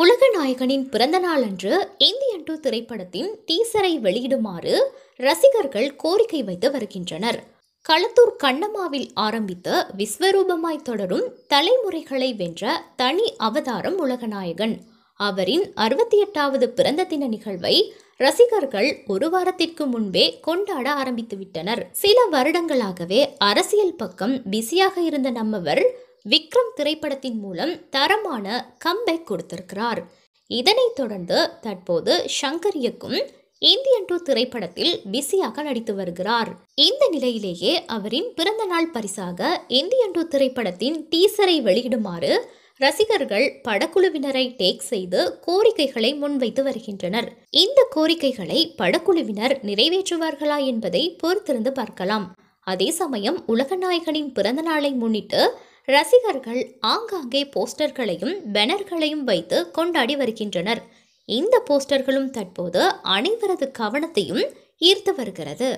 உலக நாயகனின் பிறந்த நாள் அன்று இந்தியன் டூ திரைப்படத்தின் டீசரை வெளியிடுமாறு ரசிகர்கள் கோரிக்கை வைத்து வருகின்றனர் களத்தூர் கண்ணம்மாவில் ஆரம்பித்த விஸ்வரூபமாய் தொடரும் தலைமுறைகளை வென்ற தனி அவதாரம் உலகநாயகன் அவரின் அறுபத்தி எட்டாவது பிறந்த தின நிகழ்வை ரசிகர்கள் ஒரு வாரத்திற்கு முன்பே கொண்டாட ஆரம்பித்துவிட்டனர் சில வருடங்களாகவே அரசியல் பக்கம் பிஸியாக இருந்த நம்மவர் விக்ரம் திரைப்படத்தின் மூலம் தரமான கம்பேக் கொடுத்திருக்கிறார் இதனைத் தொடர்ந்து தற்போது சங்கர் இயக்கும் இந்தியன் டூ திரைப்படத்தில் பிஸியாக நடித்து வருகிறார் இந்த நிலையிலேயே அவரின் பிறந்த நாள் பரிசாக இந்தியன் டூ திரைப்படத்தின் டீசரை வெளியிடுமாறு ரசிகர்கள் படக்குழுவினரை டேக் செய்து கோரிக்கைகளை முன்வைத்து வருகின்றனர் இந்த கோரிக்கைகளை படக்குழுவினர் நிறைவேற்றுவார்களா என்பதை பொறுத்திருந்து பார்க்கலாம் அதே சமயம் உலக நாயகனின் பிறந்த நாளை முன்னிட்டு ரசிகர்கள் ஆங்காங்கே போஸ்டர்களையும் பேனர்களையும் வைத்து கொண்டாடி வருகின்றனர் இந்த போஸ்டர்களும் தற்போது அனைவரது கவனத்தையும் ஈர்த்து வருகிறது